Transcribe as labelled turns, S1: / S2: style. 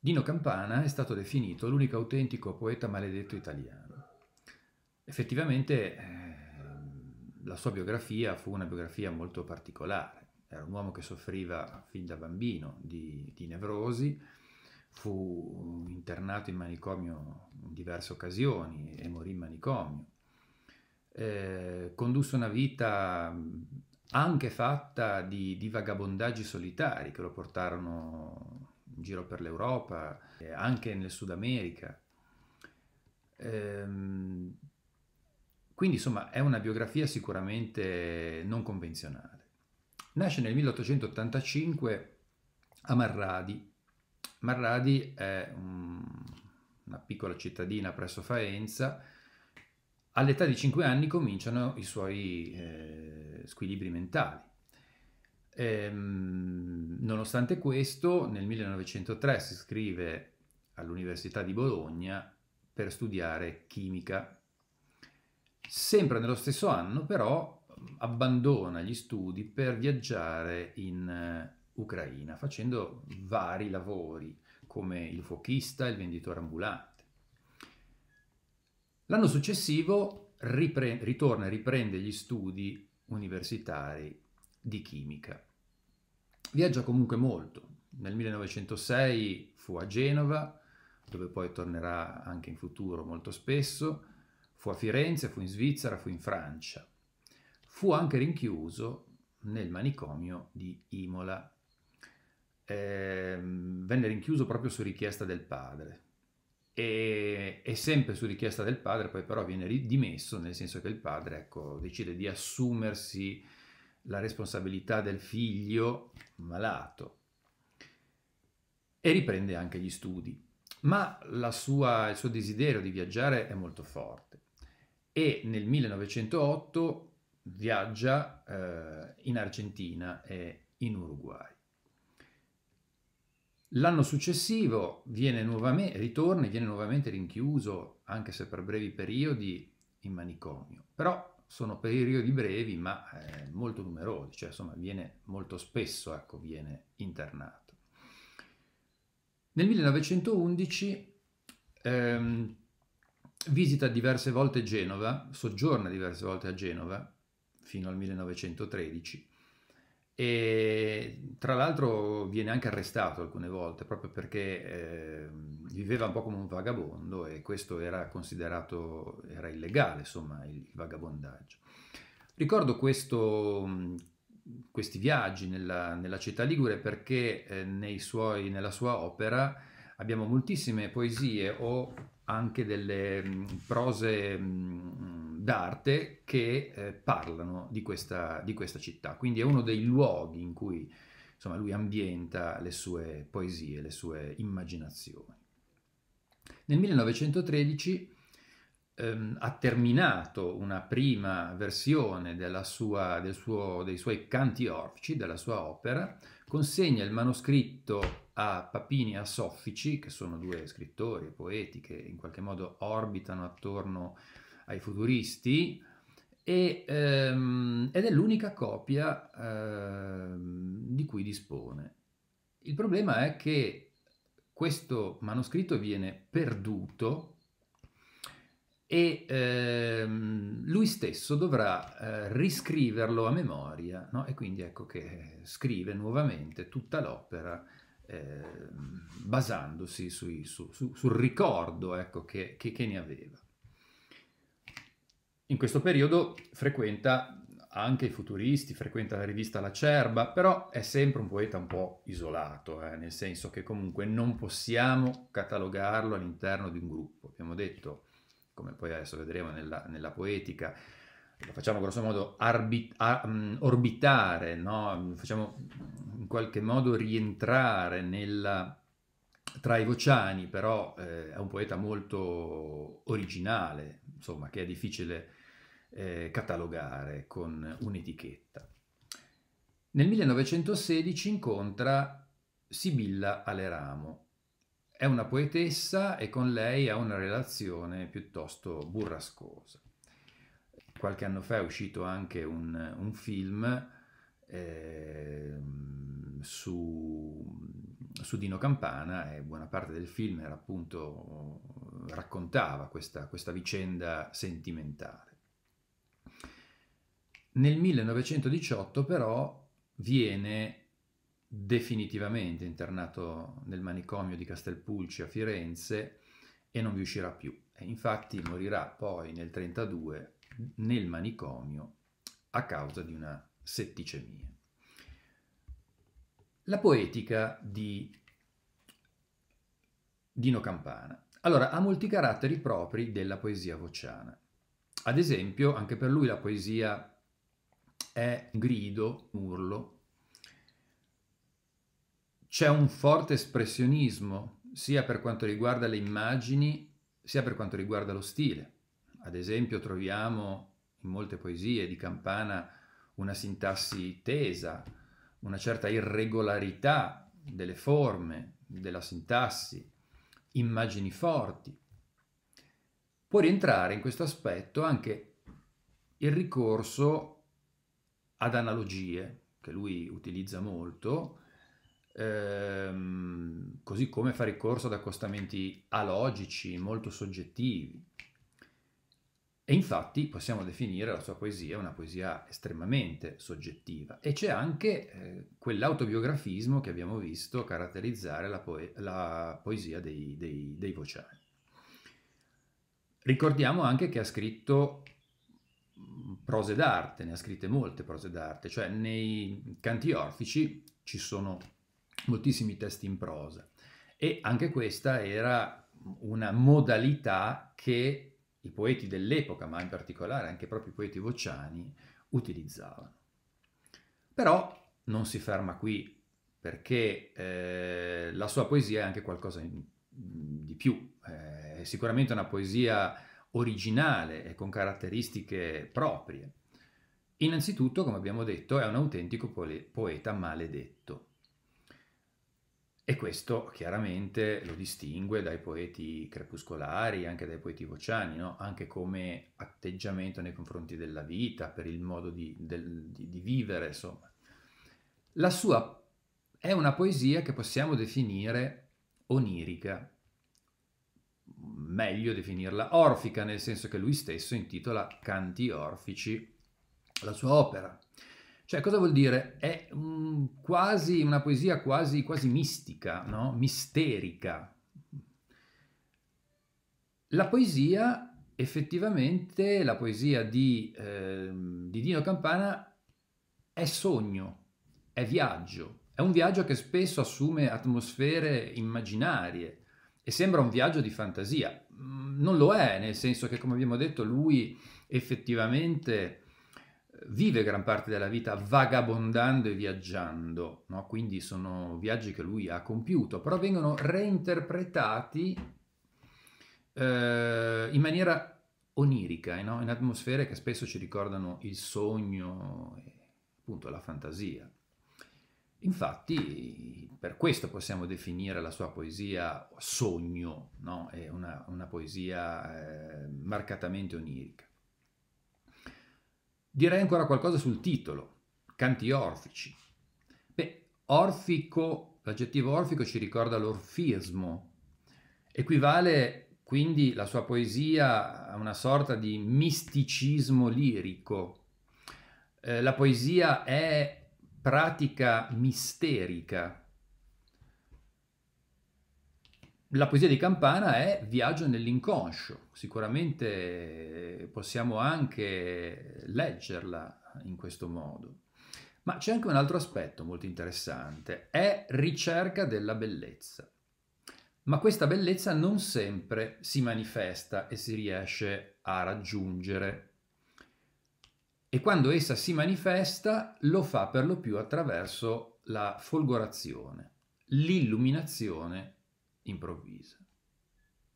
S1: Dino Campana è stato definito l'unico autentico poeta maledetto italiano. Effettivamente eh, la sua biografia fu una biografia molto particolare. Era un uomo che soffriva fin da bambino di, di nevrosi, fu internato in manicomio in diverse occasioni e morì in manicomio. Eh, condusse una vita anche fatta di, di vagabondaggi solitari che lo portarono in giro per l'Europa, eh, anche nel Sud America. Ehm, quindi insomma è una biografia sicuramente non convenzionale. Nasce nel 1885 a Marradi. Marradi è un, una piccola cittadina presso Faenza. All'età di 5 anni cominciano i suoi eh, squilibri mentali Ehm, nonostante questo, nel 1903 si iscrive all'Università di Bologna per studiare chimica. Sempre nello stesso anno, però, abbandona gli studi per viaggiare in eh, Ucraina, facendo vari lavori come il fuochista e il venditore ambulante. L'anno successivo ripre- ritorna e riprende gli studi universitari di chimica. Viaggia comunque molto. Nel 1906 fu a Genova, dove poi tornerà anche in futuro molto spesso, fu a Firenze, fu in Svizzera, fu in Francia. Fu anche rinchiuso nel manicomio di Imola. Eh, venne rinchiuso proprio su richiesta del padre, e, e, sempre su richiesta del padre poi però viene dimesso nel senso che il padre ecco, decide di assumersi la responsabilità del figlio malato e riprende anche gli studi. Ma sua, il suo desiderio di viaggiare è molto forte e nel 1908 viaggia eh, in Argentina e in Uruguay. L'anno successivo viene nuovamente, ritorna e viene nuovamente rinchiuso, anche se per brevi periodi, in manicomio. Però sono periodi brevi ma eh, molto numerosi, cioè insomma viene molto spesso, ecco, viene internato. Nel 1911 ehm, visita diverse volte Genova, soggiorna diverse volte a Genova fino al 1913 e tra l'altro viene anche arrestato alcune volte proprio perché eh, viveva un po' come un vagabondo e questo era considerato, era illegale insomma il, il vagabondaggio. Ricordo questo, questi viaggi nella, nella, città ligure perché eh, suoi, nella sua opera abbiamo moltissime poesie o anche delle mh, prose mh, d'arte che eh, parlano di questa, di questa, città. Quindi è uno dei luoghi in cui insomma lui ambienta le sue poesie, le sue immaginazioni. Nel 1913 ehm, ha terminato una prima versione sua, suo, dei suoi canti orfici, della sua opera, consegna il manoscritto a Papini e a Soffici, che sono due scrittori e poeti che in qualche modo orbitano attorno ai futuristi, e, ehm, ed è l'unica copia ehm, di cui dispone. Il problema è che questo manoscritto viene perduto e ehm, lui stesso dovrà eh, riscriverlo a memoria no? e quindi ecco che scrive nuovamente tutta l'opera eh, basandosi sui, su, su, sul ricordo ecco, che, che, che ne aveva. In questo periodo frequenta anche i futuristi, frequenta la rivista La Cerba, però è sempre un poeta un po' isolato, eh, nel senso che comunque non possiamo catalogarlo all'interno di un gruppo. Abbiamo detto, come poi adesso vedremo nella, nella poetica, lo facciamo grosso modo arbit- ar- mm, orbitare, no? facciamo in qualche modo rientrare nella, tra i vociani, però eh, è un poeta molto originale, insomma, che è difficile eh, catalogare con un'etichetta. Nel 1916 incontra Sibilla Aleramo. È una poetessa e con lei ha una relazione piuttosto burrascosa. Qualche anno fa è uscito anche un, un film eh, su, su Dino Campana e buona parte del film era appunto, raccontava questa, questa vicenda sentimentale. Nel 1918 però viene definitivamente internato nel manicomio di Castelpulci a Firenze e non vi uscirà più. Infatti morirà poi nel 1932 nel manicomio a causa di una setticemia. La poetica di Dino Campana. Allora, ha molti caratteri propri della poesia vociana. Ad esempio, anche per lui la poesia è grido, urlo. C'è un forte espressionismo sia per quanto riguarda le immagini sia per quanto riguarda lo stile. Ad esempio troviamo in molte poesie di Campana una sintassi tesa, una certa irregolarità delle forme, della sintassi, immagini forti. Può rientrare in questo aspetto anche il ricorso ad analogie, che lui utilizza molto, ehm, così come fa ricorso ad accostamenti alogici, molto soggettivi. E infatti possiamo definire la sua poesia una poesia estremamente soggettiva. E c'è anche eh, quell'autobiografismo che abbiamo visto caratterizzare la, poe- la poesia dei, dei, dei Vociani. Ricordiamo anche che ha scritto prose d'arte, ne ha scritte molte prose d'arte, cioè nei canti orfici ci sono moltissimi testi in prosa e anche questa era una modalità che i poeti dell'epoca, ma in particolare anche proprio i poeti vociani, utilizzavano. Però non si ferma qui perché eh, la sua poesia è anche qualcosa di più, eh, è sicuramente una poesia originale e con caratteristiche proprie. Innanzitutto, come abbiamo detto, è un autentico poeta maledetto. E questo chiaramente lo distingue dai poeti crepuscolari, anche dai poeti vociani, no? anche come atteggiamento nei confronti della vita, per il modo di, del, di, di vivere, insomma. La sua è una poesia che possiamo definire onirica, meglio definirla orfica, nel senso che lui stesso intitola Canti Orfici la sua opera. Cioè, cosa vuol dire? È un, quasi una poesia quasi, quasi mistica, no? misterica. La poesia, effettivamente, la poesia di, eh, di Dino Campana è sogno, è viaggio, è un viaggio che spesso assume atmosfere immaginarie, e sembra un viaggio di fantasia. Mm, non lo è, nel senso che, come abbiamo detto, lui effettivamente eh, vive gran parte della vita vagabondando e viaggiando, no? quindi sono viaggi che lui ha compiuto, però vengono reinterpretati eh, in maniera onirica, no? in atmosfere che spesso ci ricordano il sogno appunto la fantasia. Infatti, per questo possiamo definire la sua poesia sogno, no? è una, una poesia eh, marcatamente onirica. Direi ancora qualcosa sul titolo, Canti orfici. Beh, orfico, l'aggettivo orfico ci ricorda l'orfismo, equivale quindi la sua poesia a una sorta di misticismo lirico. Eh, la poesia è pratica misterica. La poesia di Campana è Viaggio nell'inconscio, sicuramente possiamo anche leggerla in questo modo. Ma c'è anche un altro aspetto molto interessante, è ricerca della bellezza. Ma questa bellezza non sempre si manifesta e si riesce a raggiungere e quando essa si manifesta lo fa per lo più attraverso la folgorazione, l'illuminazione improvvisa.